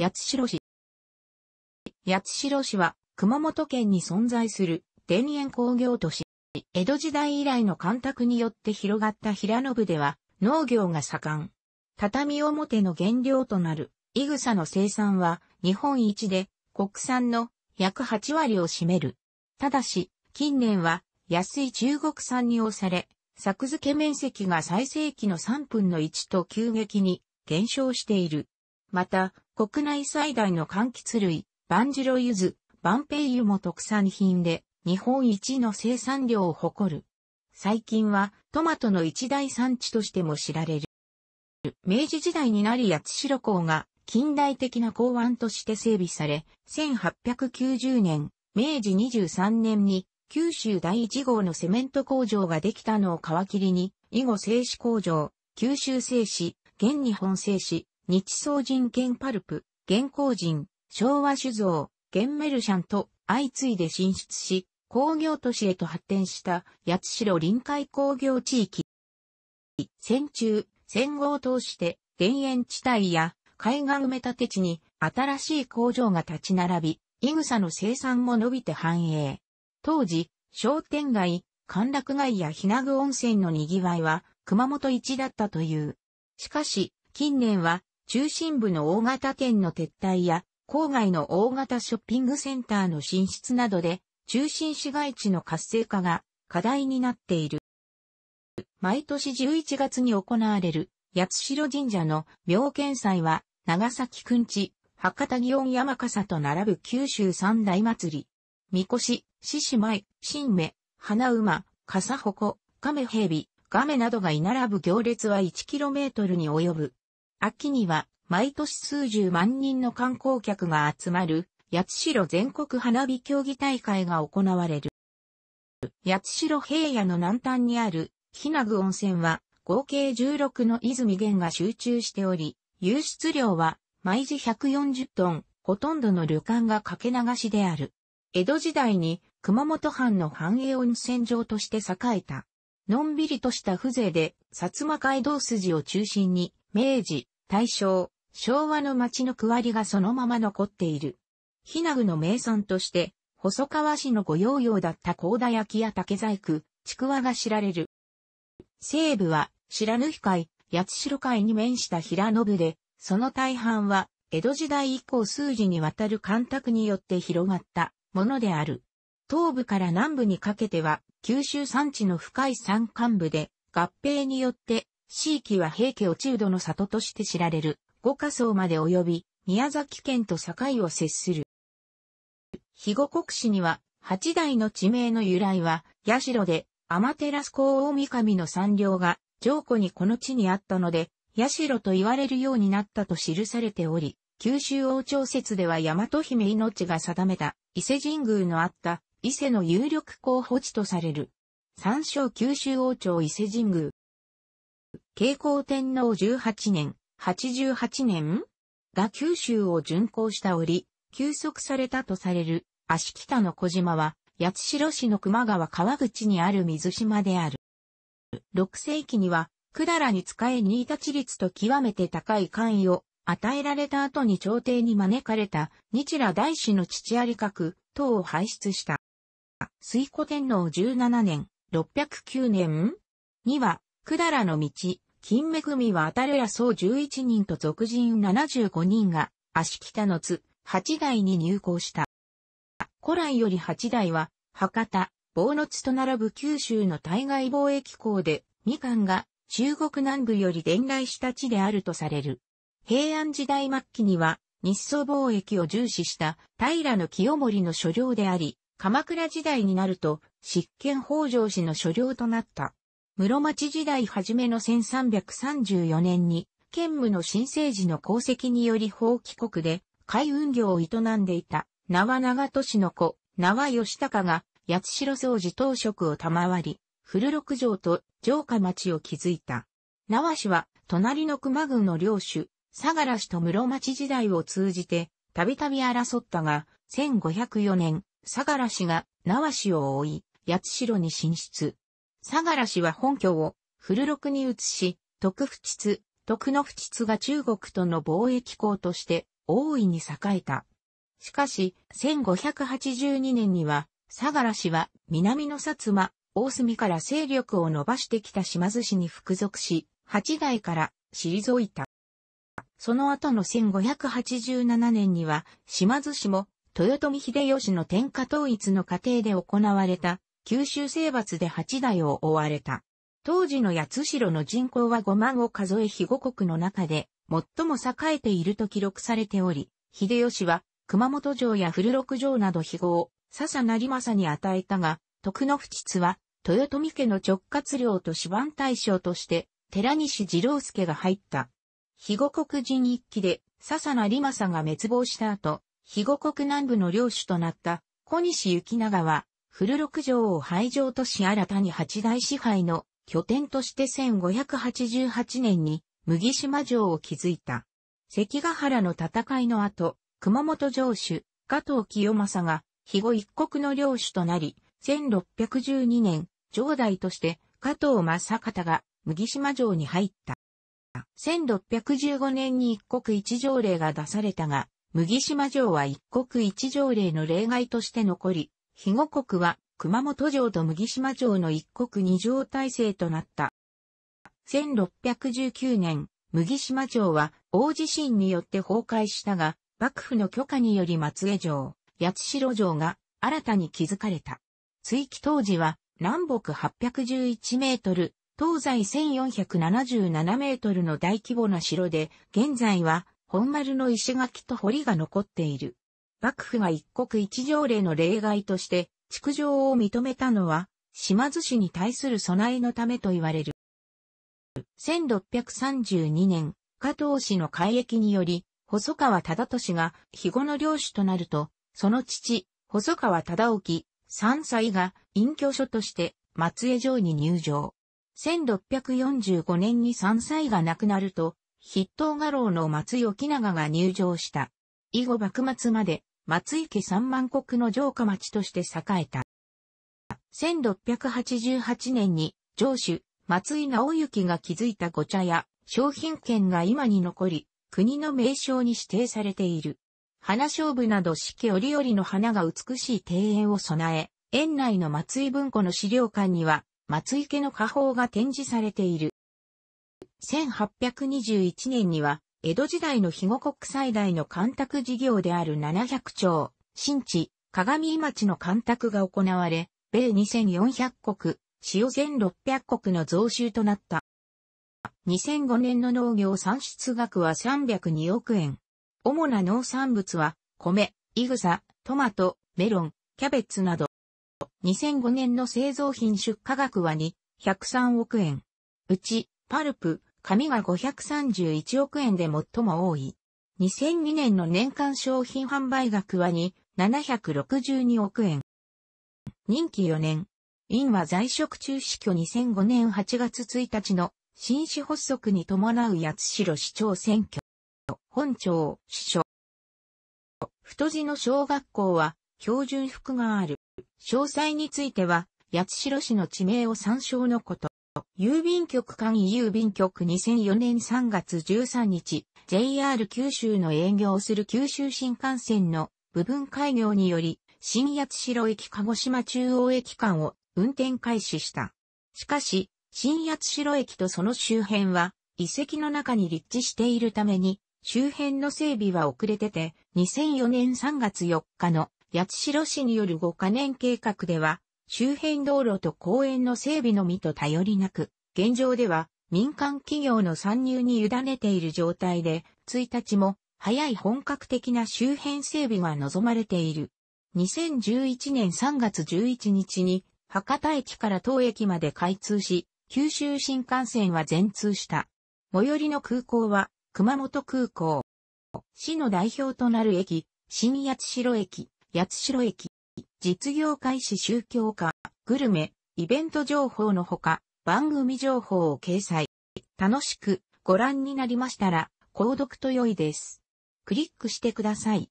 八代市。八代市は熊本県に存在する田園工業都市。江戸時代以来の干拓によって広がった平野部では農業が盛ん。畳表の原料となるイグサの生産は日本一で国産の約8割を占める。ただし、近年は安い中国産に押され、作付け面積が最盛期の3分の1と急激に減少している。また、国内最大の柑橘類、バンジロユズ、バンペイユも特産品で、日本一の生産量を誇る。最近はトマトの一大産地としても知られる。明治時代になり八代港が近代的な港湾として整備され、1890年、明治23年に九州第一号のセメント工場ができたのを皮切りに、以後製紙工場、九州製紙、現日本製紙、日宋人権パルプ、現行人、昭和酒造、現メルシャンと相次いで進出し、工業都市へと発展した八代臨海工業地域。戦中、戦後を通して田園地帯や海岸埋め立て地に新しい工場が立ち並び、イグサの生産も伸びて繁栄。当時、商店街、歓楽街やひなぐ温泉の賑わいは熊本一だったという。しかし、近年は中心部の大型店の撤退や、郊外の大型ショッピングセンターの進出などで、中心市街地の活性化が課題になっている。毎年11月に行われる八代神社の妙見祭は、長崎くんち、博多祇園山笠と並ぶ九州三大祭り。みこし、獅子舞、新芽、花馬、笠鉾、亀蛇、亀などが居並ぶ行列は 1km に及ぶ。秋には毎年数十万人の観光客が集まる八代全国花火競技大会が行われる。八代平野の南端にあるひなぐ温泉は合計16の泉源が集中しており、湧出量は毎時140トン、ほとんどの旅館が駆け流しである。江戸時代に熊本藩の繁栄温泉場として栄えた。のんびりとした風情で、薩摩街道筋を中心に、明治、大正、昭和の町の区割りがそのまま残っている。ひなぐの名産として、細川市の御用用だった高田焼や竹細工、ちくわが知られる。西部は、白ぬひ海、八代海に面した平野部で、その大半は、江戸時代以降数時にわたる干拓によって広がったものである。東部から南部にかけては、九州山地の深い山間部で、合併によって地域は平家落ち度の里として知られる、五ヶ層まで及び、宮崎県と境を接する。肥後国史には、八代の地名の由来は、八代で、天照公大神の三陵が、上古にこの地にあったので、八代と言われるようになったと記されており、九州王朝説では大和姫命が定めた伊勢神宮のあった伊勢の有力候補地とされる。三省九州王朝伊勢神宮。慶光天皇18年、88年が九州を巡行した折、休息されたとされる、足北の小島は、八代市の熊川川口にある水島である。6世紀には、百済に仕え新立率と極めて高い官位を与えられた後に朝廷に招かれた日羅大師の父有閣等を輩出した。水古天皇17年、609年には百済の道、金恵組は当たるら総11人と俗人75人が、足北の津、八代に入港した。古来より八代は、博多、坊の津と並ぶ九州の対外貿易港で、みかんが中国南部より伝来した地であるとされる。平安時代末期には、日ソ貿易を重視した平清盛の所領であり、鎌倉時代になると、執権北条氏の所領となった。室町時代初めの1334年に、兼務の新政治の功績により法帰国で、海運業を営んでいた、縄長都市の子、縄義高が、八代総寺当職を賜り、古六条と城下町を築いた。縄氏は、隣の熊郡の領主、相良氏と室町時代を通じて、たびたび争ったが、1504年、相良氏が縄氏を追い、八代に進出。相良氏は本拠を古六に移し、徳府秩、徳の府秩が中国との貿易港として大いに栄えた。しかし、1582年には、相良氏は南の薩摩、大隅から勢力を伸ばしてきた島津氏に服属し、八代から退いた。その後の1587年には、島津氏も豊臣秀吉の天下統一の過程で行われた九州征伐で八代を追われた。当時の八代の人口は5万を数え肥後国の中で最も栄えていると記録されており、秀吉は熊本城や古六城など肥後を笹成政に与えたが、徳の不実は豊臣家の直轄領と四番大将として寺西二郎介が入った。肥後国人一揆で笹成政が滅亡した後、肥後国南部の領主となった小西行長は古六条を廃城とし新たに八大支配の拠点として1588年に麦島城を築いた。関ヶ原の戦いの後、熊本城主、加藤清正が、肥後一国の領主となり、1612年、城代として加藤正方が麦島城に入った。1615年に一国一条令が出されたが、麦島城は一国一条令の例外として残り、肥後国は熊本城と麦島城の一国二城体制となった。1619年、麦島城は大地震によって崩壊したが、幕府の許可により松江城、八代城が新たに築かれた。追記当時は南北811メートル、東西1477メートルの大規模な城で、現在は本丸の石垣と堀が残っている。幕府が一国一条例の例外として、築城を認めたのは、島津市に対する備えのためと言われる。1632年、加藤氏の改役により、細川忠俊が肥後の領主となると、その父、細川忠興、3歳が隠居所として松江城に入城。1645年に3歳が亡くなると、筆頭画廊の松井沖長が入城した。以後幕末まで松井家三万石の城下町として栄えた。1688年に城主松井直行が築いた御茶屋、商品券が今に残り、国の名称に指定されている。花勝負など四季折々の花が美しい庭園を備え、園内の松井文庫の資料館には、松井家の家宝が展示されている。1821年には、江戸時代の肥後国最大の干拓事業である700町、新地、鏡井町の干拓が行われ、米2400国、塩1600国の増収となった。2005年の農業産出額は302億円。主な農産物は、米、イグサ、トマト、メロン、キャベツなど。2005年の製造品出荷額は2、103億円。うち、パルプ、紙が531億円で最も多い。2002年の年間商品販売額は2、762億円。任期4年。院は在職中死去2005年8月1日の新市発足に伴う八代市長選挙。本庁、市長。太字の小学校は標準服がある。詳細については、八代市の地名を参照のこと。郵便局間郵便局2004年3月13日、JR 九州の営業する九州新幹線の部分開業により、新八代駅鹿児島中央駅間を運転開始した。しかし、新八代駅とその周辺は、遺跡の中に立地しているために、周辺の整備は遅れてて、2004年3月4日の八代市による5カ年計画では、周辺道路と公園の整備のみと頼りなく、現状では民間企業の参入に委ねている状態で、1日も早い本格的な周辺整備が望まれている。2011年3月11日に博多駅から当駅まで開通し、九州新幹線は全通した。最寄りの空港は熊本空港。市の代表となる駅、新八代駅、八代駅、実業開始宗教家、グルメ、イベント情報のほか、番組情報を掲載。楽しくご覧になりましたら、購読と良いです。クリックしてください。